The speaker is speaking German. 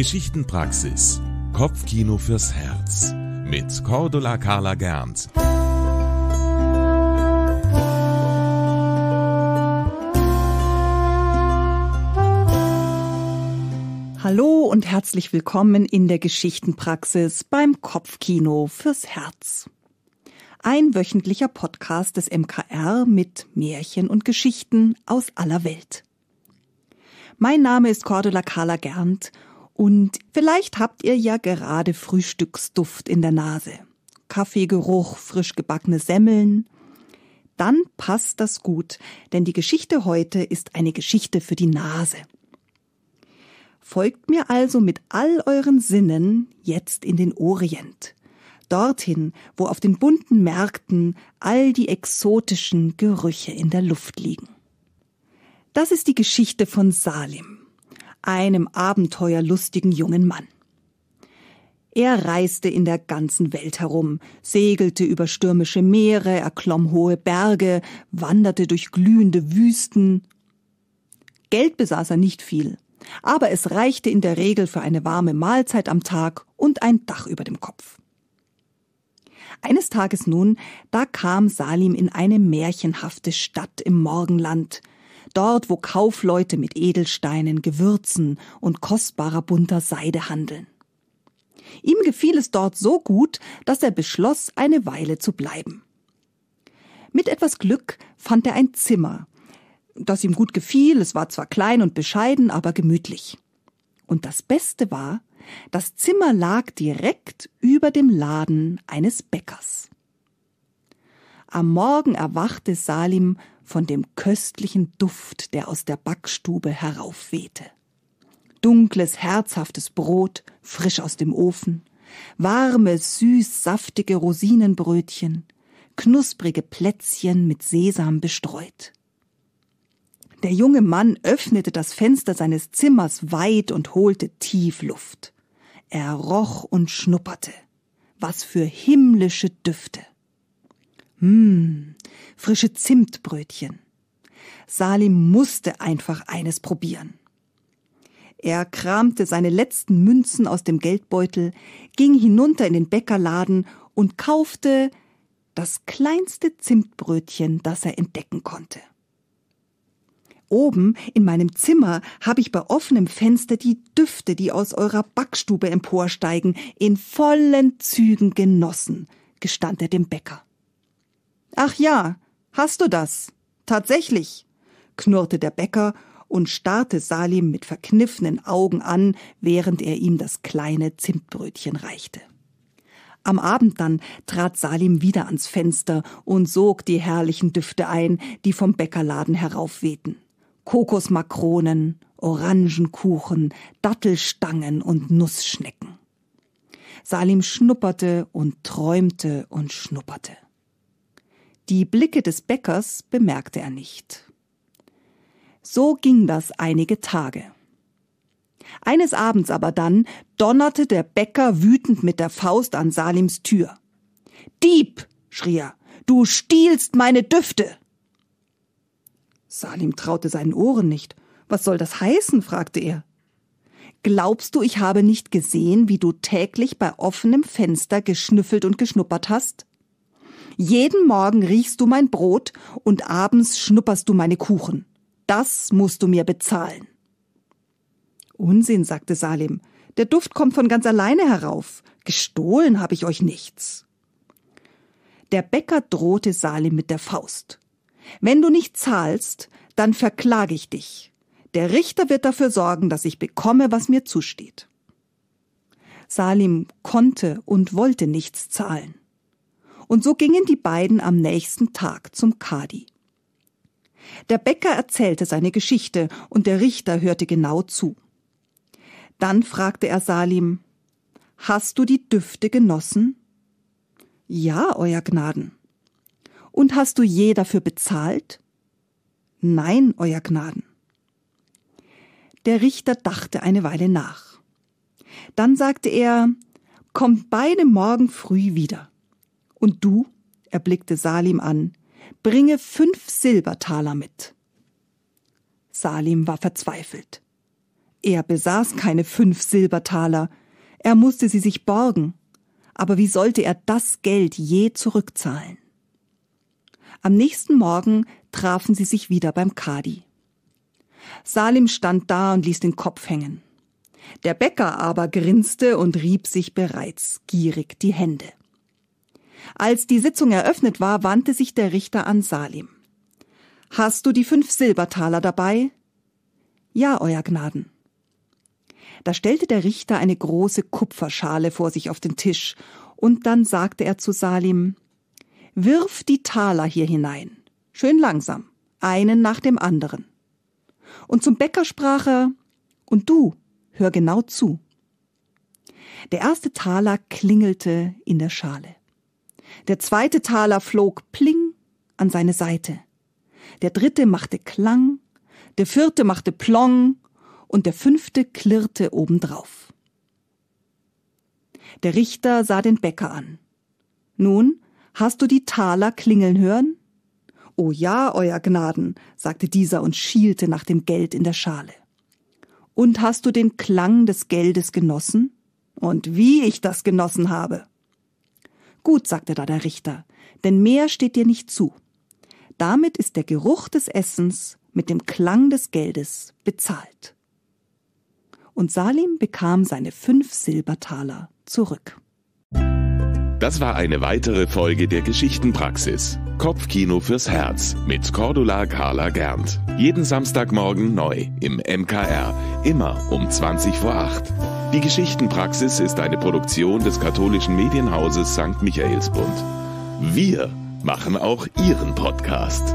Geschichtenpraxis. Kopfkino fürs Herz. Mit Cordula Carla Gernt. Hallo und herzlich willkommen in der Geschichtenpraxis beim Kopfkino fürs Herz. Ein wöchentlicher Podcast des MKR mit Märchen und Geschichten aus aller Welt. Mein Name ist Cordula Carla Gerndt und vielleicht habt ihr ja gerade Frühstücksduft in der Nase. Kaffeegeruch, frisch gebackene Semmeln. Dann passt das gut, denn die Geschichte heute ist eine Geschichte für die Nase. Folgt mir also mit all euren Sinnen jetzt in den Orient. Dorthin, wo auf den bunten Märkten all die exotischen Gerüche in der Luft liegen. Das ist die Geschichte von Salim einem abenteuerlustigen jungen Mann. Er reiste in der ganzen Welt herum, segelte über stürmische Meere, erklomm hohe Berge, wanderte durch glühende Wüsten. Geld besaß er nicht viel, aber es reichte in der Regel für eine warme Mahlzeit am Tag und ein Dach über dem Kopf. Eines Tages nun, da kam Salim in eine märchenhafte Stadt im Morgenland, dort wo Kaufleute mit Edelsteinen, Gewürzen und kostbarer bunter Seide handeln. Ihm gefiel es dort so gut, dass er beschloss, eine Weile zu bleiben. Mit etwas Glück fand er ein Zimmer, das ihm gut gefiel, es war zwar klein und bescheiden, aber gemütlich. Und das Beste war, das Zimmer lag direkt über dem Laden eines Bäckers. Am Morgen erwachte Salim von dem köstlichen Duft, der aus der Backstube heraufwehte. Dunkles, herzhaftes Brot, frisch aus dem Ofen, warme, süß, saftige Rosinenbrötchen, knusprige Plätzchen mit Sesam bestreut. Der junge Mann öffnete das Fenster seines Zimmers weit und holte tief Luft. Er roch und schnupperte. Was für himmlische Düfte. Hm, frische Zimtbrötchen. Salim musste einfach eines probieren. Er kramte seine letzten Münzen aus dem Geldbeutel, ging hinunter in den Bäckerladen und kaufte das kleinste Zimtbrötchen, das er entdecken konnte. Oben in meinem Zimmer habe ich bei offenem Fenster die Düfte, die aus eurer Backstube emporsteigen, in vollen Zügen genossen, gestand er dem Bäcker. Ach ja, Hast du das? Tatsächlich, knurrte der Bäcker und starrte Salim mit verkniffenen Augen an, während er ihm das kleine Zimtbrötchen reichte. Am Abend dann trat Salim wieder ans Fenster und sog die herrlichen Düfte ein, die vom Bäckerladen heraufwehten. Kokosmakronen, Orangenkuchen, Dattelstangen und Nussschnecken. Salim schnupperte und träumte und schnupperte. Die Blicke des Bäckers bemerkte er nicht. So ging das einige Tage. Eines Abends aber dann donnerte der Bäcker wütend mit der Faust an Salims Tür. Dieb, schrie er, du stiehlst meine Düfte. Salim traute seinen Ohren nicht. Was soll das heißen? fragte er. Glaubst du, ich habe nicht gesehen, wie du täglich bei offenem Fenster geschnüffelt und geschnuppert hast? Jeden Morgen riechst du mein Brot und abends schnupperst du meine Kuchen. Das musst du mir bezahlen. Unsinn, sagte Salim. Der Duft kommt von ganz alleine herauf. Gestohlen habe ich euch nichts. Der Bäcker drohte Salim mit der Faust. Wenn du nicht zahlst, dann verklage ich dich. Der Richter wird dafür sorgen, dass ich bekomme, was mir zusteht. Salim konnte und wollte nichts zahlen. Und so gingen die beiden am nächsten Tag zum Kadi. Der Bäcker erzählte seine Geschichte und der Richter hörte genau zu. Dann fragte er Salim, Hast du die Düfte genossen? Ja, Euer Gnaden. Und hast du je dafür bezahlt? Nein, Euer Gnaden. Der Richter dachte eine Weile nach. Dann sagte er, Kommt beide morgen früh wieder. Und du, er blickte Salim an, bringe fünf Silbertaler mit. Salim war verzweifelt. Er besaß keine fünf Silbertaler, er musste sie sich borgen, aber wie sollte er das Geld je zurückzahlen? Am nächsten Morgen trafen sie sich wieder beim Kadi. Salim stand da und ließ den Kopf hängen. Der Bäcker aber grinste und rieb sich bereits gierig die Hände. Als die Sitzung eröffnet war, wandte sich der Richter an Salim. Hast du die fünf Silbertaler dabei? Ja, Euer Gnaden. Da stellte der Richter eine große Kupferschale vor sich auf den Tisch, und dann sagte er zu Salim Wirf die Taler hier hinein, schön langsam, einen nach dem anderen. Und zum Bäcker sprach er Und du, hör genau zu. Der erste Taler klingelte in der Schale. Der zweite Taler flog pling an seine Seite. Der dritte machte Klang, der vierte machte Plong und der fünfte klirrte obendrauf. Der Richter sah den Bäcker an. Nun, hast du die Taler klingeln hören? Oh ja, Euer Gnaden, sagte dieser und schielte nach dem Geld in der Schale. Und hast du den Klang des Geldes genossen? Und wie ich das genossen habe. Gut, sagte da der Richter, denn mehr steht dir nicht zu. Damit ist der Geruch des Essens mit dem Klang des Geldes bezahlt. Und Salim bekam seine fünf Silbertaler zurück. Das war eine weitere Folge der Geschichtenpraxis. Kopfkino fürs Herz mit Cordula Carla Gernt. Jeden Samstagmorgen neu im MKR, immer um 20 vor 8. Die Geschichtenpraxis ist eine Produktion des katholischen Medienhauses St. Michaelsbund. Wir machen auch Ihren Podcast.